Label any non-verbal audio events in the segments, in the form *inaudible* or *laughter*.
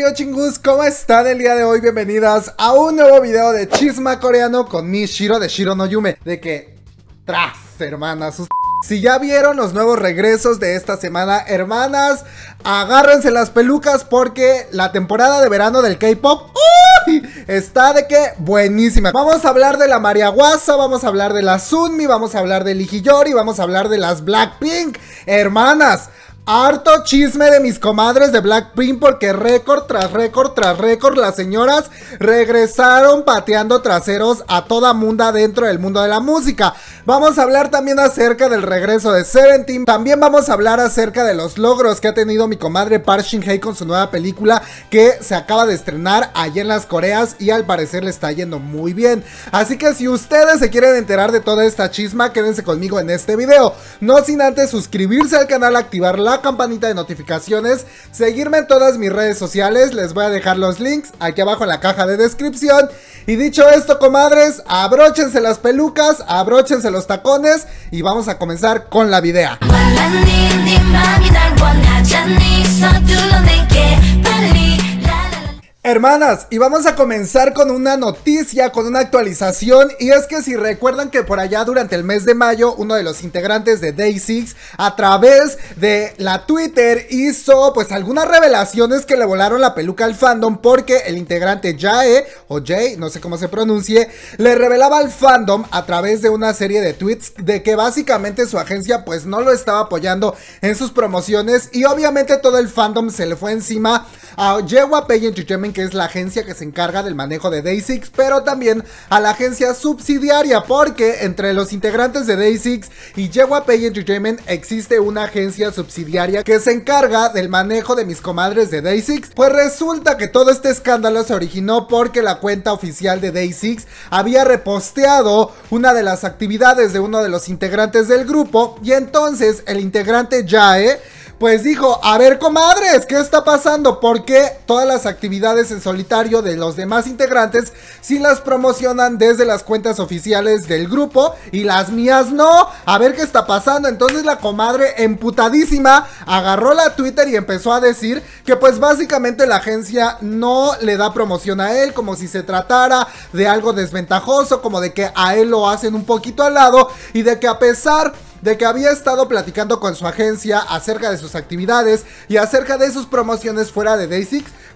yo chingus, ¿cómo están el día de hoy? Bienvenidas a un nuevo video de chisma coreano con mi Shiro de Shiro no Yume De que, tras, hermanas, *laughs* Si ya vieron los nuevos regresos de esta semana, hermanas, agárrense las pelucas porque la temporada de verano del K-Pop... Está de que buenísima. Vamos a hablar de la Guasa, vamos a hablar de la Sunmi, vamos a hablar de y vamos a hablar de las Blackpink. Hermanas, Harto chisme de mis comadres de Blackpink porque récord tras récord tras récord las señoras regresaron pateando traseros a toda munda dentro del mundo de la música. Vamos a hablar también acerca del regreso de Seventeen. También vamos a hablar acerca de los logros que ha tenido mi comadre Park Shin Hye con su nueva película que se acaba de estrenar allá en las Coreas y al parecer le está yendo muy bien. Así que si ustedes se quieren enterar de toda esta chisma, quédense conmigo en este video. No sin antes suscribirse al canal, activar la campanita de notificaciones, seguirme en todas mis redes sociales, les voy a dejar los links aquí abajo en la caja de descripción. Y dicho esto, comadres, abróchense las pelucas, abróchense los tacones y vamos a comenzar con la video. Hermanas, y vamos a comenzar con una noticia, con una actualización, y es que si recuerdan que por allá durante el mes de mayo, uno de los integrantes de Day6, a través de la Twitter, hizo pues algunas revelaciones que le volaron la peluca al fandom, porque el integrante Jae, o Jay, no sé cómo se pronuncie, le revelaba al fandom a través de una serie de tweets de que básicamente su agencia pues no lo estaba apoyando en sus promociones, y obviamente todo el fandom se le fue encima a Yewa Pay en que es la agencia que se encarga del manejo de Day6, pero también a la agencia subsidiaria, porque entre los integrantes de Day6 y Yewa Pay Entertainment existe una agencia subsidiaria que se encarga del manejo de mis comadres de Day6. Pues resulta que todo este escándalo se originó porque la cuenta oficial de Day6 había reposteado una de las actividades de uno de los integrantes del grupo y entonces el integrante Jae pues dijo, a ver comadres, ¿qué está pasando? Porque todas las actividades en solitario de los demás integrantes Si las promocionan desde las cuentas oficiales del grupo y las mías no? A ver qué está pasando. Entonces la comadre emputadísima agarró la Twitter y empezó a decir que pues básicamente la agencia no le da promoción a él como si se tratara de algo desventajoso, como de que a él lo hacen un poquito al lado y de que a pesar de que había estado platicando con su agencia acerca de sus actividades y acerca de sus promociones fuera de day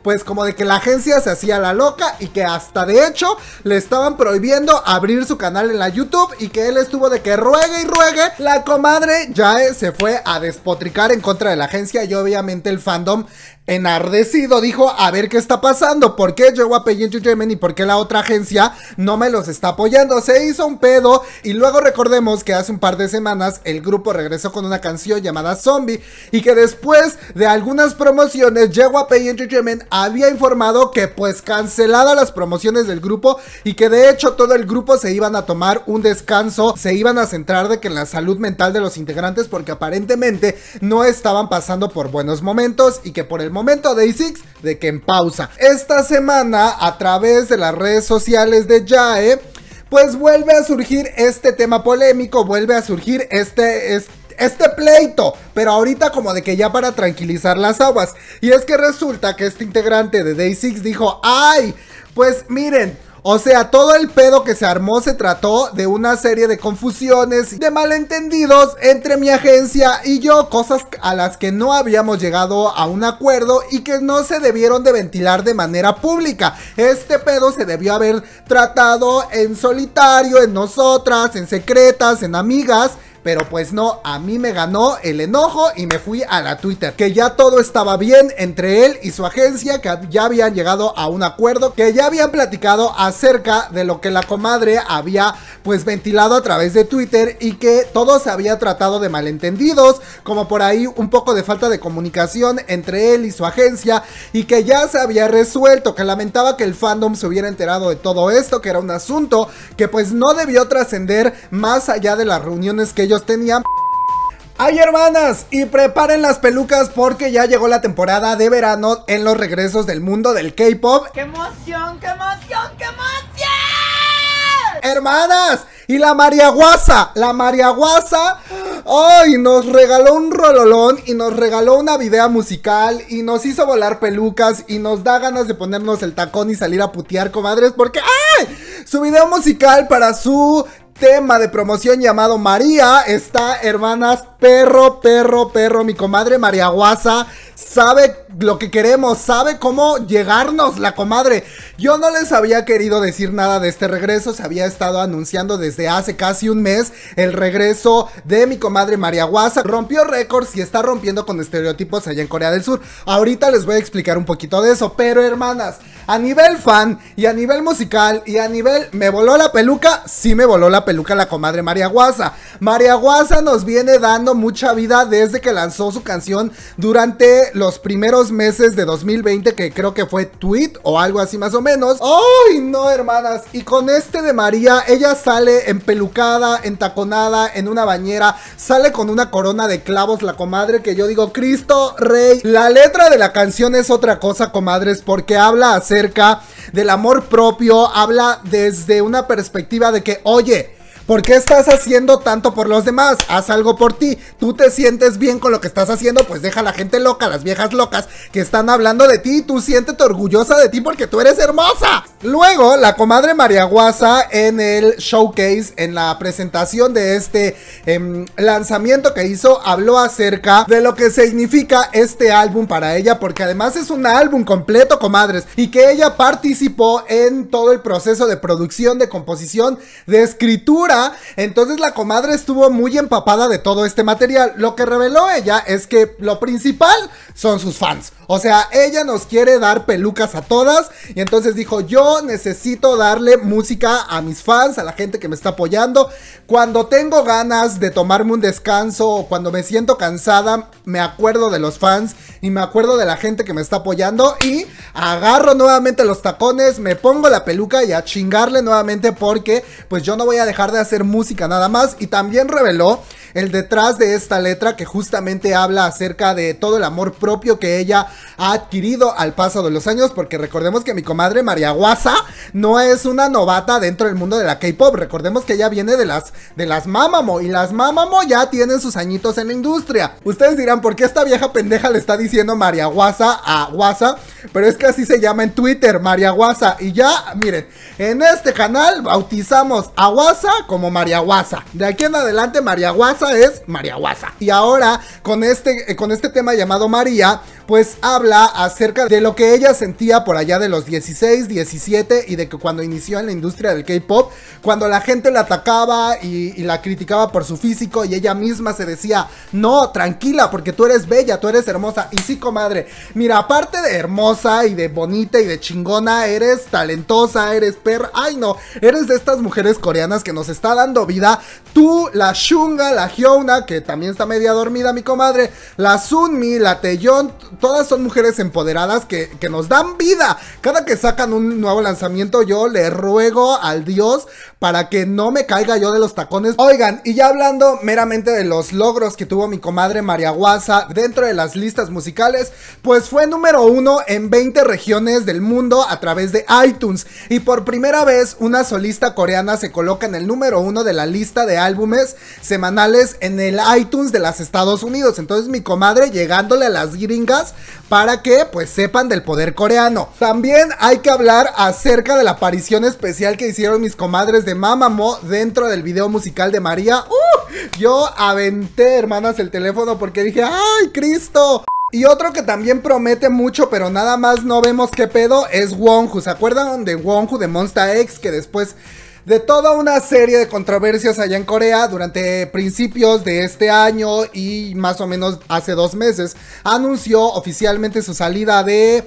pues como de que la agencia se hacía la loca y que hasta de hecho le estaban prohibiendo abrir su canal en la YouTube y que él estuvo de que ruegue y ruegue, la comadre ya se fue a despotricar en contra de la agencia y obviamente el fandom enardecido dijo, a ver qué está pasando, por qué llegó a Pay y por qué la otra agencia no me los está apoyando, se hizo un pedo y luego recordemos que hace un par de semanas el grupo regresó con una canción llamada Zombie y que después de algunas promociones llegó a Pay Entertainment había informado que pues cancelada las promociones del grupo y que de hecho todo el grupo se iban a tomar un descanso, se iban a centrar de que en la salud mental de los integrantes porque aparentemente no estaban pasando por buenos momentos y que por el momento de 6 de que en pausa. Esta semana a través de las redes sociales de Jae pues vuelve a surgir este tema polémico, vuelve a surgir este este pleito, pero ahorita como de que ya para tranquilizar las aguas. Y es que resulta que este integrante de Day 6 dijo, ay, pues miren, o sea, todo el pedo que se armó se trató de una serie de confusiones, de malentendidos entre mi agencia y yo, cosas a las que no habíamos llegado a un acuerdo y que no se debieron de ventilar de manera pública. Este pedo se debió haber tratado en solitario, en nosotras, en secretas, en amigas pero pues no, a mí me ganó el enojo y me fui a la Twitter. Que ya todo estaba bien entre él y su agencia, que ya habían llegado a un acuerdo, que ya habían platicado acerca de lo que la comadre había pues ventilado a través de Twitter y que todo se había tratado de malentendidos, como por ahí un poco de falta de comunicación entre él y su agencia y que ya se había resuelto, que lamentaba que el fandom se hubiera enterado de todo esto, que era un asunto que pues no debió trascender más allá de las reuniones que ellos tenían... ¡Ay, hermanas! Y preparen las pelucas porque ya llegó la temporada de verano en los regresos del mundo del K-pop. ¡Qué emoción, qué emoción, qué emoción! ¡Hermanas! Y la mariaguasa, la mariaguasa. ¡Ay! nos regaló un rololón y nos regaló una video musical y nos hizo volar pelucas y nos da ganas de ponernos el tacón y salir a putear, comadres, porque ¡ay! Su video musical para su tema de promoción llamado María está, hermanas, perro, perro, perro. Mi comadre María Guasa sabe lo que queremos, sabe cómo llegarnos, la comadre. Yo no les había querido decir nada de este regreso, se había estado anunciando desde hace casi un mes el regreso de mi comadre María Guasa. Rompió récords y está rompiendo con estereotipos allá en Corea del Sur. Ahorita les voy a explicar un poquito de eso, pero hermanas, a nivel fan y a nivel musical y a nivel me voló la peluca, sí me voló la peluca la comadre María Guasa. María Guasa nos viene dando mucha vida desde que lanzó su canción durante los primeros meses de 2020, que creo que fue Tweet o algo así más o menos. ¡Ay, no, hermanas! Y con este de María, ella sale empelucada, entaconada, en una bañera, sale con una corona de clavos, la comadre, que yo digo, Cristo Rey. La letra de la canción es otra cosa, comadres, porque habla acerca del amor propio, habla desde una perspectiva de que, oye, ¿Por qué estás haciendo tanto por los demás? Haz algo por ti. Tú te sientes bien con lo que estás haciendo, pues deja a la gente loca, las viejas locas que están hablando de ti. Tú siéntete orgullosa de ti porque tú eres hermosa. Luego, la comadre María Guasa en el showcase, en la presentación de este em, lanzamiento que hizo, habló acerca de lo que significa este álbum para ella, porque además es un álbum completo, comadres, y que ella participó en todo el proceso de producción, de composición, de escritura entonces la comadre estuvo muy empapada de todo este material. Lo que reveló ella es que lo principal son sus fans. O sea, ella nos quiere dar pelucas a todas. Y entonces dijo, yo necesito darle música a mis fans, a la gente que me está apoyando. Cuando tengo ganas de tomarme un descanso o cuando me siento cansada, me acuerdo de los fans y me acuerdo de la gente que me está apoyando. Y agarro nuevamente los tacones, me pongo la peluca y a chingarle nuevamente porque pues yo no voy a dejar de hacer hacer música nada más y también reveló el detrás de esta letra que justamente habla acerca de todo el amor propio que ella ha adquirido al paso de los años, porque recordemos que mi comadre María Guasa no es una novata dentro del mundo de la K-pop, recordemos que ella viene de las de las Mamamo y las Mamamo ya tienen sus añitos en la industria. Ustedes dirán, ¿por qué esta vieja pendeja le está diciendo María Guasa a Guasa? Pero es que así se llama en Twitter, María Guasa y ya, miren, en este canal bautizamos a Guasa como Guasa, De aquí en adelante, Guasa es Maria Guasa Y ahora, con este, eh, con este tema llamado María, pues habla acerca de lo que ella sentía por allá de los 16, 17 y de que cuando inició en la industria del K-pop, cuando la gente la atacaba y, la criticaba por su físico y ella misma se decía, no, tranquila, porque tú eres bella, tú eres hermosa. Y sí, comadre, mira, aparte de hermosa y de bonita y de chingona, eres talentosa, eres perra, ay no, eres de estas mujeres coreanas que nos está dando vida. Tú, la Shunga, la Hyuna, que también está media dormida, mi comadre. La Sunmi, la Teyon, todas son mujeres empoderadas que, nos dan vida. Cada que sacan un nuevo lanzamiento, yo le ruego al Dios para que no me caiga yo de los tacones. Oigan, y ya hablando meramente de los logros que tuvo mi comadre Maria Guasa dentro de las listas musicales, pues fue número uno en 20 regiones del mundo a través de iTunes. Y por primera vez, una solista coreana se coloca en el número número uno de la lista de álbumes semanales en el iTunes de las Estados Unidos. Entonces mi comadre llegándole a las gringas para que pues sepan del poder coreano. También hay que hablar acerca de la aparición especial que hicieron mis comadres de Mamamo dentro del video musical de María. ¡Uh! Yo aventé, hermanas, el teléfono porque dije, ¡ay, Cristo! Y otro que también promete mucho, pero nada más no vemos qué pedo, es Wonju. ¿Se acuerdan de Wonju de Monsta X? Que después de toda una serie de controversias allá en Corea durante principios de este año y más o menos hace dos meses, anunció oficialmente su salida de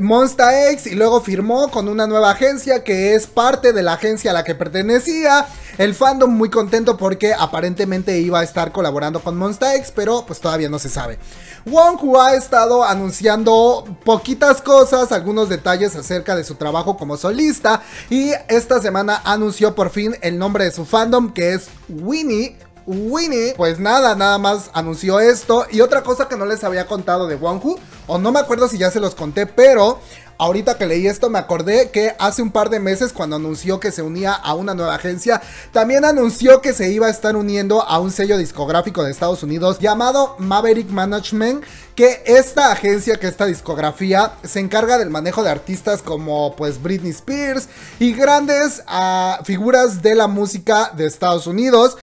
Monsta X y luego firmó con una nueva agencia que es parte de la agencia a la que pertenecía. El fandom muy contento porque aparentemente iba a estar colaborando con Monsta X, pero pues todavía no se sabe. Wong ha estado anunciando poquitas cosas, algunos detalles acerca de su trabajo como solista y esta semana anunció por fin el nombre de su fandom que es Winnie Winnie, pues nada, nada más anunció esto. Y otra cosa que no les había contado de Wonhu, o no me acuerdo si ya se los conté, pero ahorita que leí esto me acordé que hace un par de meses cuando anunció que se unía a una nueva agencia, también anunció que se iba a estar uniendo a un sello discográfico de Estados Unidos llamado Maverick Management, que esta agencia, que esta discografía se encarga del manejo de artistas como pues Britney Spears y grandes ah, figuras de la música de Estados Unidos.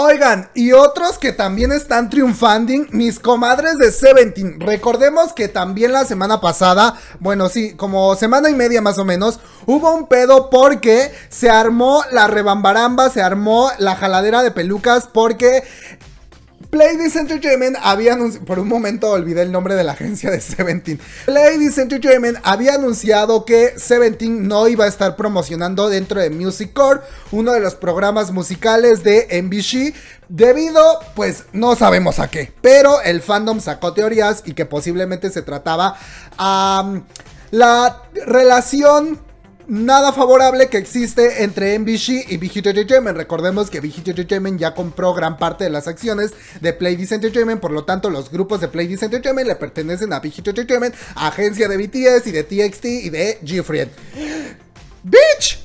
Oigan, y otros que también están triunfando, mis comadres de Seventeen. Recordemos que también la semana pasada, bueno, sí, como semana y media más o menos, hubo un pedo porque se armó la rebambaramba, se armó la jaladera de pelucas porque Playdies Entertainment había anunciado, por un momento olvidé el nombre de la agencia de Seventeen. Playdies Entertainment había anunciado que Seventeen no iba a estar promocionando dentro de Music Core, uno de los programas musicales de NBC, debido, pues no sabemos a qué. Pero el fandom sacó teorías y que posiblemente se trataba a la relación nada favorable que existe entre NBC y Big Recordemos que Big ya compró gran parte de las acciones de Playdice Entertainment, por lo tanto los grupos de Playdice Entertainment le pertenecen a Big agencia de BTS y de TXT y de Gfriend. ¡Bitch!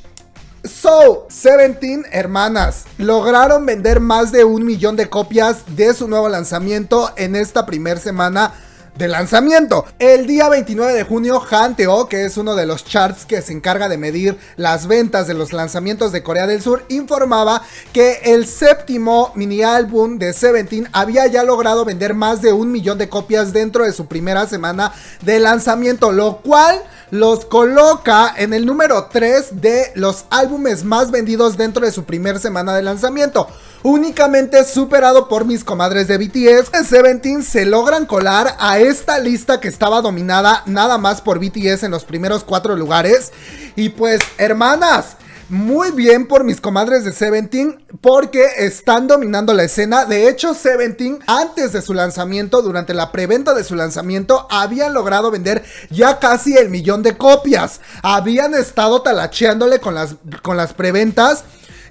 So, 17 hermanas lograron vender más de un millón de copias de su nuevo lanzamiento en esta primera semana de lanzamiento. El día 29 de junio, Hanteo, que es uno de los charts que se encarga de medir las ventas de los lanzamientos de Corea del Sur, informaba que el séptimo mini álbum de Seventeen había ya logrado vender más de un millón de copias dentro de su primera semana de lanzamiento, lo cual los coloca en el número 3 de los álbumes más vendidos dentro de su primera semana de lanzamiento únicamente superado por mis comadres de BTS, Seventeen se logran colar a esta lista que estaba dominada nada más por BTS en los primeros cuatro lugares. Y pues, hermanas, muy bien por mis comadres de Seventeen porque están dominando la escena. De hecho, Seventeen antes de su lanzamiento, durante la preventa de su lanzamiento, habían logrado vender ya casi el millón de copias. Habían estado talacheándole con las, con las preventas.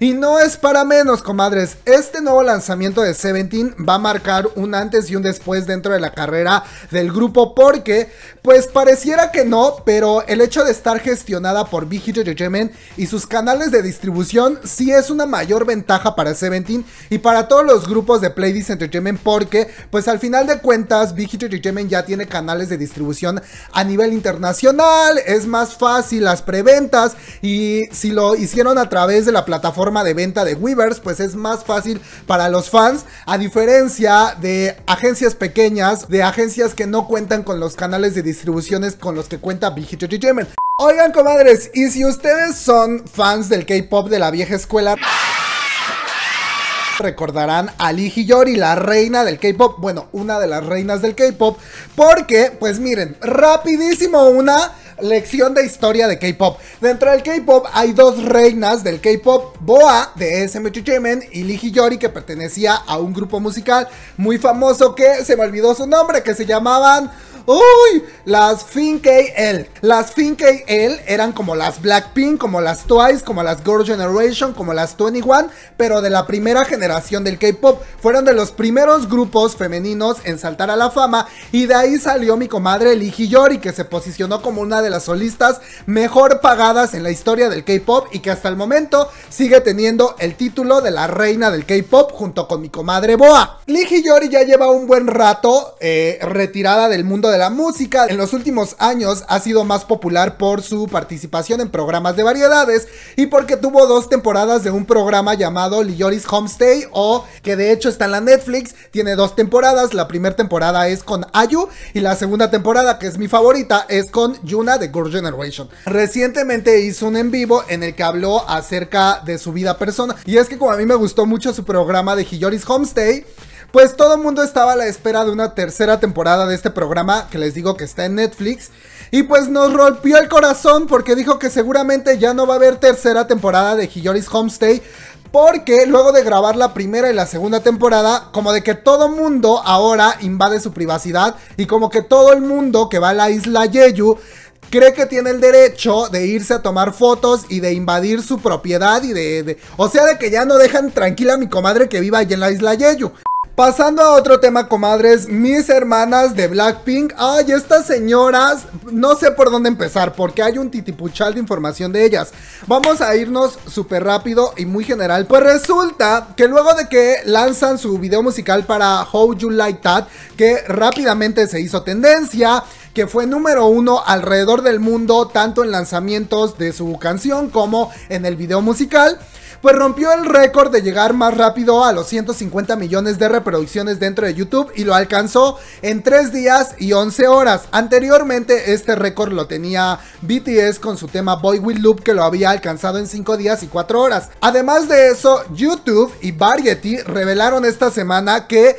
Y no es para menos, comadres. Este nuevo lanzamiento de Seventeen va a marcar un antes y un después dentro de la carrera del grupo porque pues pareciera que no, pero el hecho de estar gestionada por Big Entertainment y sus canales de distribución sí es una mayor ventaja para Seventeen y para todos los grupos de Playdis Entertainment porque pues al final de cuentas Big Entertainment ya tiene canales de distribución a nivel internacional, es más fácil las preventas y si lo hicieron a través de la plataforma de venta de Weavers pues es más fácil para los fans a diferencia de agencias pequeñas, de agencias que no cuentan con los canales de distribución distribuciones con los que cuenta Big Hit Entertainment. Oigan, comadres, y si ustedes son fans del K-pop de la vieja escuela recordarán a Lee Yori, la reina del K-pop, bueno, una de las reinas del K-pop, porque, pues miren, rapidísimo una lección de historia de K-pop. Dentro del K-pop hay dos reinas del K-pop, Boa de SM Entertainment y Lee Yori, que pertenecía a un grupo musical muy famoso que se me olvidó su nombre, que se llamaban ¡Uy! Las L. Las L eran como las Blackpink, como las Twice, como las Girl Generation, como las 21, pero de la primera generación del K-pop. Fueron de los primeros grupos femeninos en saltar a la fama y de ahí salió mi comadre Lee Yori que se posicionó como una de las solistas mejor pagadas en la historia del K-pop y que hasta el momento sigue teniendo el título de la reina del K-pop junto con mi comadre Boa. Lee Yori ya lleva un buen rato eh, retirada del mundo de la música. En los últimos años ha sido más popular por su participación en programas de variedades y porque tuvo dos temporadas de un programa llamado Lioris Homestay o que de hecho está en la Netflix. Tiene dos temporadas. La primera temporada es con Ayu y la segunda temporada, que es mi favorita, es con Yuna de Girl Generation. Recientemente hizo un en vivo en el que habló acerca de su vida personal. Y es que como a mí me gustó mucho su programa de Hiyoris Homestay, pues todo el mundo estaba a la espera de una tercera temporada de este programa que les digo que está en Netflix. Y pues nos rompió el corazón porque dijo que seguramente ya no va a haber tercera temporada de Hiyori's Homestay. Porque luego de grabar la primera y la segunda temporada, como de que todo mundo ahora invade su privacidad y como que todo el mundo que va a la isla Yeyu cree que tiene el derecho de irse a tomar fotos y de invadir su propiedad y de... o sea, de que ya no dejan tranquila a mi comadre que viva allí en la isla Yeyu. Pasando a otro tema, comadres, mis hermanas de Blackpink. Ay, estas señoras, no sé por dónde empezar, porque hay un titipuchal de información de ellas. Vamos a irnos súper rápido y muy general. Pues resulta que luego de que lanzan su video musical para How You Like That, que rápidamente se hizo tendencia, que fue número uno alrededor del mundo, tanto en lanzamientos de su canción como en el video musical pues rompió el récord de llegar más rápido a los 150 millones de reproducciones dentro de YouTube y lo alcanzó en 3 días y 11 horas. Anteriormente este récord lo tenía BTS con su tema Boy With Loop que lo había alcanzado en 5 días y 4 horas. Además de eso, YouTube y Variety revelaron esta semana que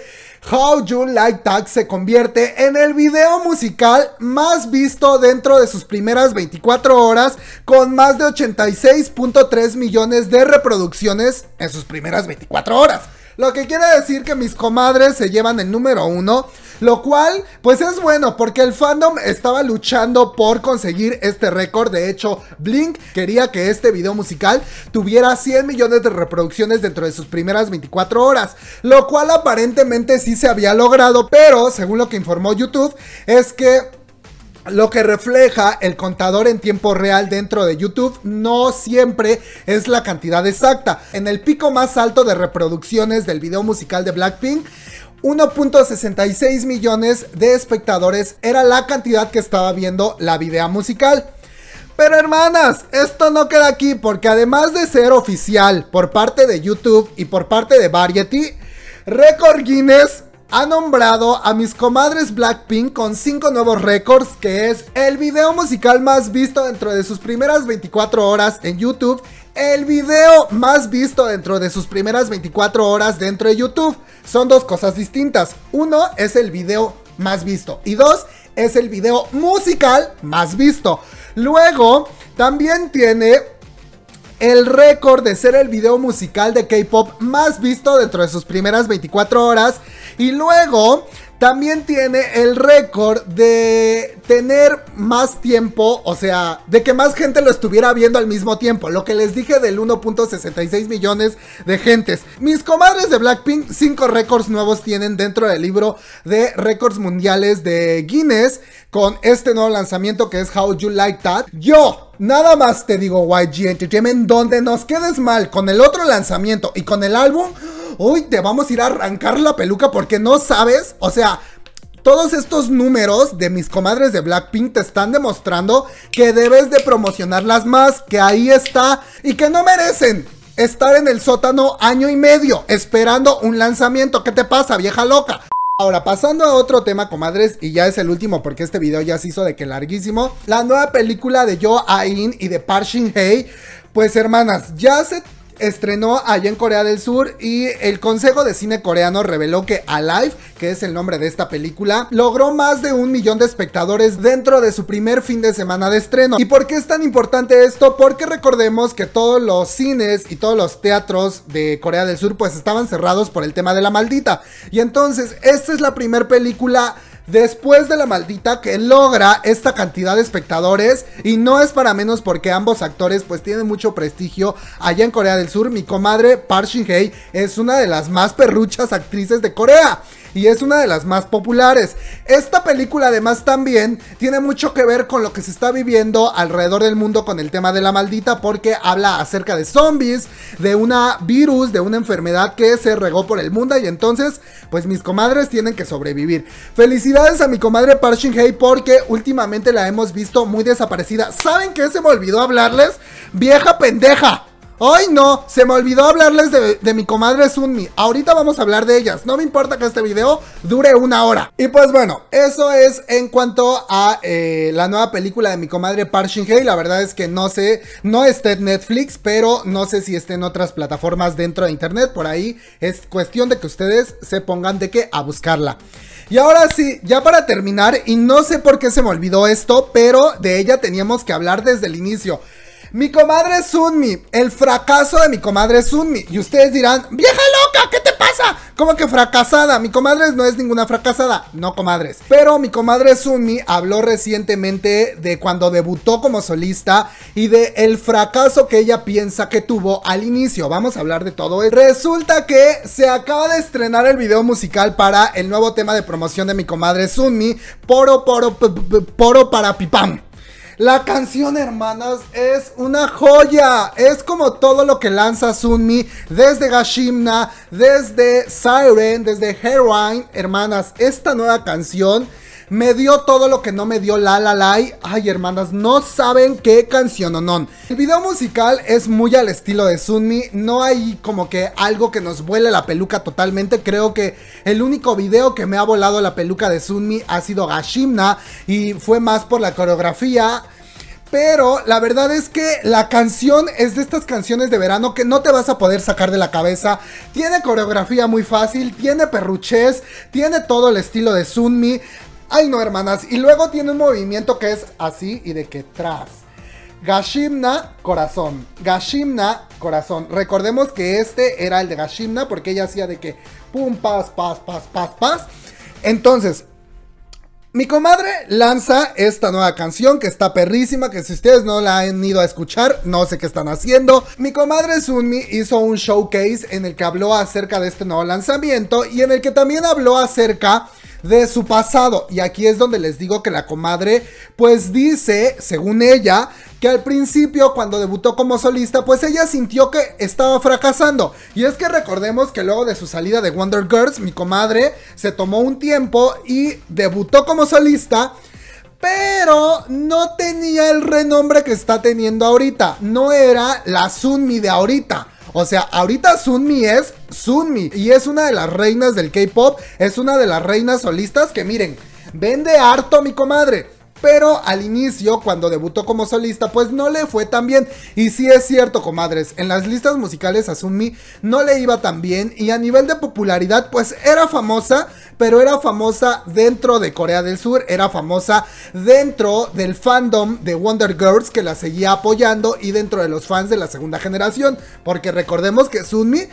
How You Like That se convierte en el video musical más visto dentro de sus primeras 24 horas con más de 86.3 millones de reproducciones en sus primeras 24 horas. Lo que quiere decir que mis comadres se llevan el número uno. Lo cual, pues es bueno, porque el fandom estaba luchando por conseguir este récord. De hecho, Blink quería que este video musical tuviera 100 millones de reproducciones dentro de sus primeras 24 horas. Lo cual aparentemente sí se había logrado, pero según lo que informó YouTube, es que lo que refleja el contador en tiempo real dentro de YouTube no siempre es la cantidad exacta. En el pico más alto de reproducciones del video musical de Blackpink, 1.66 millones de espectadores era la cantidad que estaba viendo la video musical. Pero hermanas, esto no queda aquí porque además de ser oficial por parte de YouTube y por parte de Variety, Record Guinness ha nombrado a mis comadres Blackpink con 5 nuevos récords, que es el video musical más visto dentro de sus primeras 24 horas en YouTube, el video más visto dentro de sus primeras 24 horas dentro de YouTube. Son dos cosas distintas. Uno es el video más visto y dos es el video musical más visto. Luego, también tiene el récord de ser el video musical de K-Pop más visto dentro de sus primeras 24 horas. Y luego también tiene el récord de tener más tiempo, o sea, de que más gente lo estuviera viendo al mismo tiempo. Lo que les dije del 1.66 millones de gentes. Mis comadres de Blackpink, 5 récords nuevos tienen dentro del libro de récords mundiales de Guinness con este nuevo lanzamiento que es How You Like That. Yo. Nada más te digo YG Entertainment, donde nos quedes mal con el otro lanzamiento y con el álbum, hoy te vamos a ir a arrancar la peluca porque no sabes, o sea, todos estos números de mis comadres de Blackpink te están demostrando que debes de promocionarlas más, que ahí está y que no merecen estar en el sótano año y medio esperando un lanzamiento. ¿Qué te pasa, vieja loca? Ahora, pasando a otro tema, comadres, y ya es el último porque este video ya se hizo de que larguísimo. La nueva película de Yo Ain y de Parshin Hey, Pues hermanas, ya se estrenó allá en Corea del Sur y el Consejo de Cine Coreano reveló que Alive, que es el nombre de esta película, logró más de un millón de espectadores dentro de su primer fin de semana de estreno. ¿Y por qué es tan importante esto? Porque recordemos que todos los cines y todos los teatros de Corea del Sur pues estaban cerrados por el tema de la maldita. Y entonces, esta es la primera película después de la maldita que logra esta cantidad de espectadores y no es para menos porque ambos actores pues tienen mucho prestigio allá en Corea del Sur. Mi comadre Park Shin-hye es una de las más perruchas actrices de Corea y es una de las más populares. Esta película además también tiene mucho que ver con lo que se está viviendo alrededor del mundo con el tema de la maldita porque habla acerca de zombies, de una virus, de una enfermedad que se regó por el mundo y entonces pues mis comadres tienen que sobrevivir. Felicidades a mi comadre Parshin Hey, porque últimamente la hemos visto muy desaparecida. ¿Saben qué se me olvidó hablarles? Vieja pendeja. Hoy no, se me olvidó hablarles de, mi comadre Sunmi. Ahorita vamos a hablar de ellas. No me importa que este video dure una hora. Y pues bueno, eso es en cuanto a eh, la nueva película de mi comadre Park Shin La verdad es que no sé, no está en Netflix, pero no sé si está en otras plataformas dentro de internet. Por ahí es cuestión de que ustedes se pongan de qué a buscarla. Y ahora sí, ya para terminar, y no sé por qué se me olvidó esto, pero de ella teníamos que hablar desde el inicio. Mi comadre Sunmi, el fracaso de mi comadre Sunmi. Y ustedes dirán, vieja loca, ¿qué te pasa? ¿Cómo que fracasada? Mi comadre no es ninguna fracasada, no comadres. Pero mi comadre Sunmi habló recientemente de cuando debutó como solista y de el fracaso que ella piensa que tuvo al inicio. Vamos a hablar de todo esto. Resulta que se acaba de estrenar el video musical para el nuevo tema de promoción de mi comadre Sunmi, Poro Poro Poro para Pipam. La canción, hermanas, es una joya. Es como todo lo que lanza Sunmi desde Gashimna, desde Siren, desde Heroine. Hermanas, esta nueva canción me dio todo lo que no me dio La La la. Ay, hermanas, no saben qué canción o no. El video musical es muy al estilo de Sunmi. No hay como que algo que nos vuele la peluca totalmente. Creo que el único video que me ha volado la peluca de Sunmi ha sido Gashimna y fue más por la coreografía. Pero la verdad es que la canción es de estas canciones de verano que no te vas a poder sacar de la cabeza. Tiene coreografía muy fácil, tiene perruches, tiene todo el estilo de Sunmi. Ay no, hermanas. Y luego tiene un movimiento que es así y de que tras. Gashimna, corazón. Gashimna, corazón. Recordemos que este era el de Gashimna porque ella hacía de que pum, pas, pas, pas, pas, pas. Entonces, mi comadre lanza esta nueva canción que está perrísima, que si ustedes no la han ido a escuchar, no sé qué están haciendo. Mi comadre Sunmi hizo un showcase en el que habló acerca de este nuevo lanzamiento y en el que también habló acerca de su pasado. Y aquí es donde les digo que la comadre, pues dice, según ella, que al principio cuando debutó como solista, pues ella sintió que estaba fracasando. Y es que recordemos que luego de su salida de Wonder Girls, mi comadre se tomó un tiempo y debutó como solista pero no tenía el renombre que está teniendo ahorita. No era la Sunmi de ahorita. O sea, ahorita Sunmi es Sunmi y es una de las reinas del K-pop, es una de las reinas solistas que miren, vende harto mi comadre pero al inicio, cuando debutó como solista, pues no le fue tan bien. Y sí es cierto, comadres, en las listas musicales a Sunmi no le iba tan bien y a nivel de popularidad, pues era famosa, pero era famosa dentro de Corea del Sur, era famosa dentro del fandom de Wonder Girls que la seguía apoyando y dentro de los fans de la segunda generación, porque recordemos que Sunmi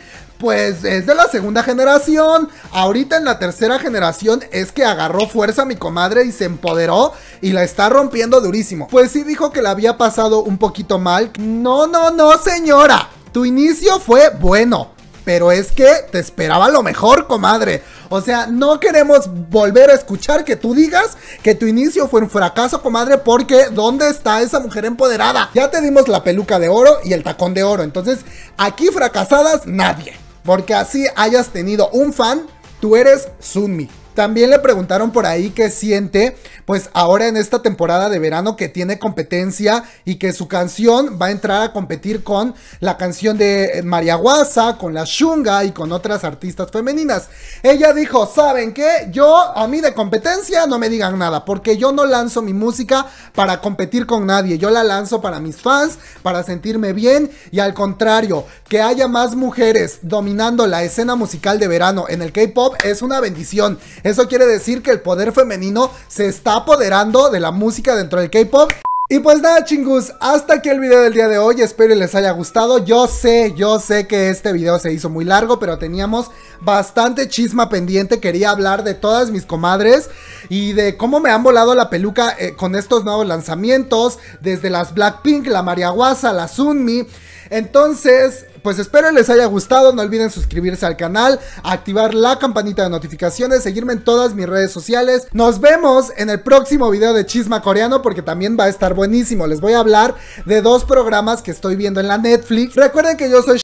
pues es de la segunda generación. Ahorita en la tercera generación es que agarró fuerza mi comadre y se empoderó y la está rompiendo durísimo. Pues sí dijo que la había pasado un poquito mal. No, no, no, señora. Tu inicio fue bueno. Pero es que te esperaba lo mejor, comadre. O sea, no queremos volver a escuchar que tú digas que tu inicio fue un fracaso, comadre, porque ¿dónde está esa mujer empoderada? Ya te dimos la peluca de oro y el tacón de oro. Entonces, aquí fracasadas, nadie. Porque así hayas tenido un fan, tú eres Sunmi. También le preguntaron por ahí qué siente, pues ahora en esta temporada de verano que tiene competencia y que su canción va a entrar a competir con la canción de eh, María Guasa, con la Shunga y con otras artistas femeninas. Ella dijo, ¿saben qué? Yo a mí de competencia no me digan nada, porque yo no lanzo mi música para competir con nadie, yo la lanzo para mis fans, para sentirme bien y al contrario, que haya más mujeres dominando la escena musical de verano en el K-Pop es una bendición eso quiere decir que el poder femenino se está apoderando de la música dentro del K-pop. Y pues nada chingus, hasta aquí el video del día de hoy, espero les haya gustado, yo sé, yo sé que este video se hizo muy largo, pero teníamos bastante chisma pendiente, quería hablar de todas mis comadres y de cómo me han volado la peluca eh, con estos nuevos lanzamientos, desde las Blackpink, la Mariaguasa, la Sunmi, entonces, pues espero les haya gustado. No olviden suscribirse al canal, activar la campanita de notificaciones, seguirme en todas mis redes sociales. Nos vemos en el próximo video de Chisma Coreano porque también va a estar buenísimo. Les voy a hablar de dos programas que estoy viendo en la Netflix. Recuerden que yo soy